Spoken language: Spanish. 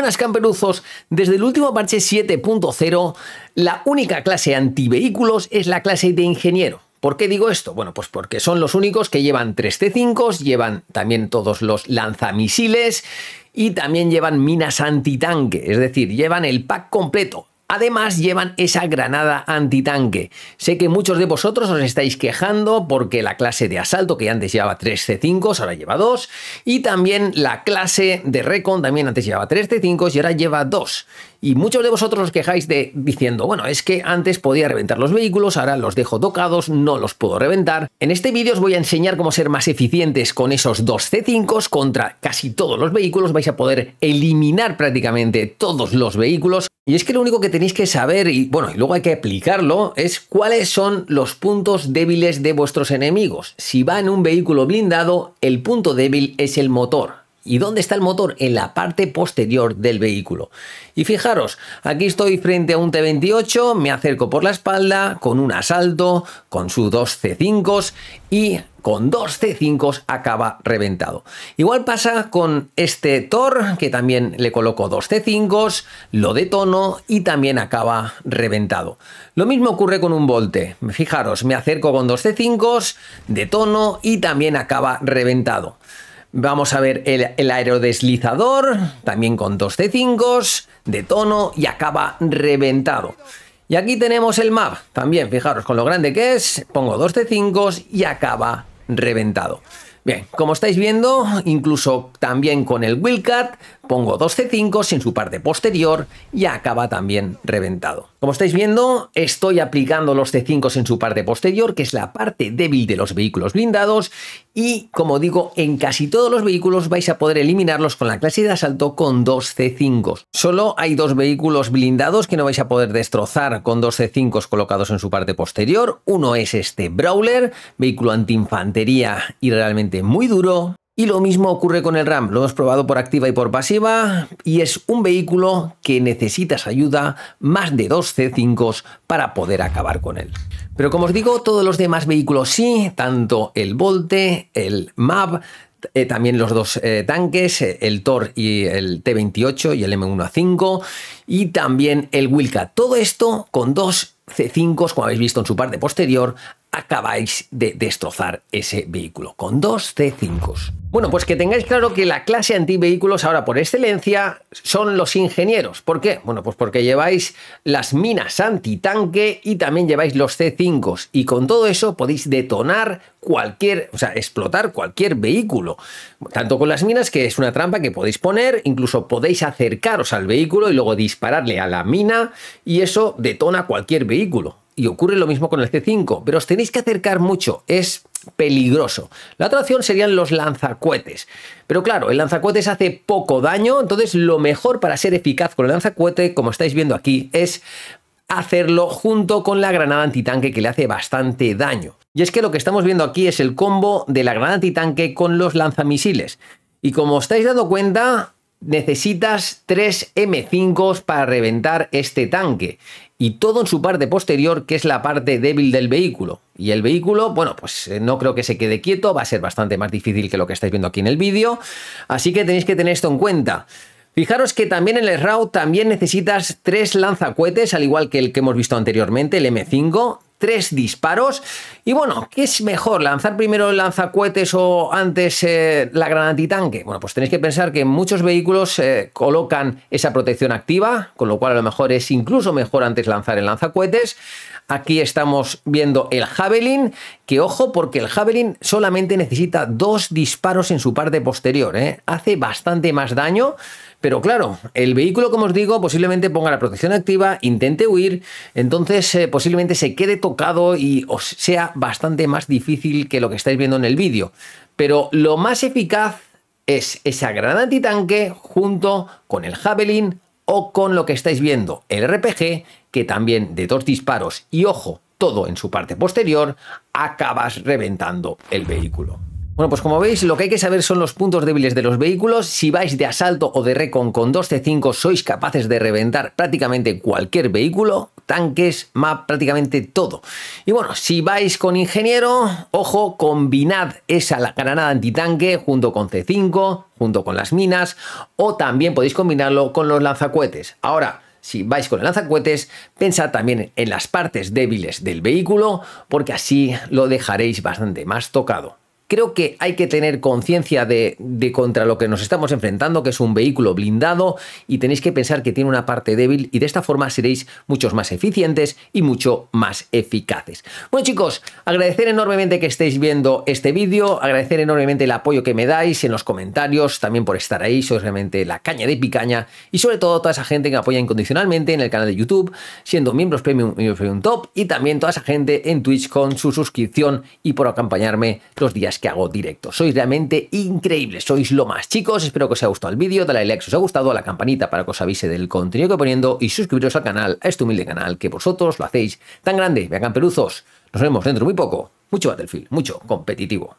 buenas camperuzos, desde el último parche 7.0, la única clase antivehículos es la clase de ingeniero. ¿Por qué digo esto? Bueno, pues porque son los únicos que llevan 3 t 5 llevan también todos los lanzamisiles y también llevan minas antitanque, es decir, llevan el pack completo. Además llevan esa granada antitanque. Sé que muchos de vosotros os estáis quejando porque la clase de asalto que antes llevaba 3 C5, ahora lleva 2, y también la clase de Recon también antes llevaba 3 C5 y ahora lleva 2. Y muchos de vosotros os quejáis de diciendo, bueno, es que antes podía reventar los vehículos, ahora los dejo tocados, no los puedo reventar. En este vídeo os voy a enseñar cómo ser más eficientes con esos 2 c 5 contra casi todos los vehículos. Vais a poder eliminar prácticamente todos los vehículos y es que lo único que tenéis que saber, y bueno, y luego hay que aplicarlo, es cuáles son los puntos débiles de vuestros enemigos. Si va en un vehículo blindado, el punto débil es el motor. ¿Y dónde está el motor? En la parte posterior del vehículo. Y fijaros, aquí estoy frente a un T28, me acerco por la espalda con un asalto, con sus dos c 5 y con dos c 5 acaba reventado. Igual pasa con este Thor, que también le coloco dos c 5 lo detono y también acaba reventado. Lo mismo ocurre con un Volte. Fijaros, me acerco con dos C5s, detono y también acaba reventado. Vamos a ver el, aerodeslizador, también con dos C5s, de tono y acaba reventado. Y aquí tenemos el map, también fijaros con lo grande que es, pongo dos C5s y acaba reventado. Bien, como estáis viendo, incluso también con el Wildcat pongo dos C5 en su parte posterior y acaba también reventado. Como estáis viendo, estoy aplicando los C5 en su parte posterior, que es la parte débil de los vehículos blindados, y como digo, en casi todos los vehículos vais a poder eliminarlos con la clase de asalto con dos C5. Solo hay dos vehículos blindados que no vais a poder destrozar con dos C5 colocados en su parte posterior. Uno es este Brawler, vehículo antiinfantería y realmente muy duro, y lo mismo ocurre con el RAM, lo hemos probado por activa y por pasiva y es un vehículo que necesitas ayuda más de dos C5s para poder acabar con él. Pero como os digo, todos los demás vehículos sí, tanto el Volte, el MAP, eh, también los dos eh, tanques, eh, el Tor y el T28 y el M1A5 y también el wilka Todo esto con dos C5s, como habéis visto en su parte posterior, acabáis de destrozar ese vehículo con dos c 5 Bueno, pues que tengáis claro que la clase anti vehículos ahora por excelencia son los ingenieros. ¿Por qué? Bueno, pues porque lleváis las minas antitanque y también lleváis los C5s y con todo eso podéis detonar cualquier, o sea, explotar cualquier vehículo. Tanto con las minas que es una trampa que podéis poner, incluso podéis acercaros al vehículo y luego dispararle a la mina y eso detona cualquier vehículo y ocurre lo mismo con el este C5, pero os tenéis que acercar mucho, es peligroso. La otra opción serían los lanzacohetes. Pero claro, el lanzacohetes hace poco daño, entonces lo mejor para ser eficaz con el lanzacohete, como estáis viendo aquí, es hacerlo junto con la granada antitanque que le hace bastante daño. Y es que lo que estamos viendo aquí es el combo de la granada antitanque con los lanzamisiles. Y como estáis dando cuenta, necesitas 3 m 5 para reventar este tanque y todo en su parte posterior, que es la parte débil del vehículo. Y el vehículo, bueno, pues eh, no creo que se quede quieto, va a ser bastante más difícil que lo que estáis viendo aquí en el vídeo, así que tenéis que tener esto en cuenta. Fijaros que también en el RAW también necesitas tres lanzacohetes, al igual que el que hemos visto anteriormente, el M5, tres disparos. Y bueno, ¿qué es mejor? ¿Lanzar primero el lanzacohetes o antes eh, la la granatitanque? Bueno, pues tenéis que pensar que muchos vehículos eh, colocan esa protección activa, con lo cual a lo mejor es incluso mejor antes lanzar el lanzacohetes. Aquí estamos viendo el Javelin, que ojo porque el Javelin solamente necesita dos disparos en su parte posterior, ¿eh? hace bastante más daño. Pero claro, el vehículo, como os digo, posiblemente ponga la protección activa, intente huir, entonces eh, posiblemente se quede tocado y os sea bastante más difícil que lo que estáis viendo en el vídeo. Pero lo más eficaz es esa gran antitanque junto con el Javelin o con lo que estáis viendo, el RPG, que también de dos disparos y ojo, todo en su parte posterior, acabas reventando el vehículo. Bueno, pues como veis, lo que hay que saber son los puntos débiles de los vehículos. Si vais de asalto o de recon con 2C5, sois capaces de reventar prácticamente cualquier vehículo, tanques, map, prácticamente todo. Y bueno, si vais con ingeniero, ojo, combinad esa granada antitanque junto con C5, junto con las minas, o también podéis combinarlo con los lanzacohetes. Ahora, si vais con el lanzacohetes, pensad también en las partes débiles del vehículo, porque así lo dejaréis bastante más tocado. Creo que hay que tener conciencia de, contra lo que nos estamos enfrentando, que es un vehículo blindado, y tenéis que pensar que tiene una parte débil y de esta forma seréis muchos más eficientes y mucho más eficaces. Bueno chicos, agradecer enormemente que estéis viendo este vídeo, agradecer enormemente el apoyo que me dais en los comentarios, también por estar ahí, sois realmente la caña de picaña, y sobre todo toda esa gente que me apoya incondicionalmente en el canal de YouTube, siendo miembros premium, miembros premium top, y también toda esa gente en Twitch con su suscripción y por acompañarme los días que hago directo. Sois realmente increíbles, sois lo más. Chicos, espero que os haya gustado el vídeo, dale like si os ha gustado, a la campanita para que os avise del contenido que voy poniendo y suscribiros al canal, a este humilde canal que vosotros lo hacéis tan grande. Vean, camperuzos, nos vemos dentro muy poco. Mucho Battlefield, mucho competitivo.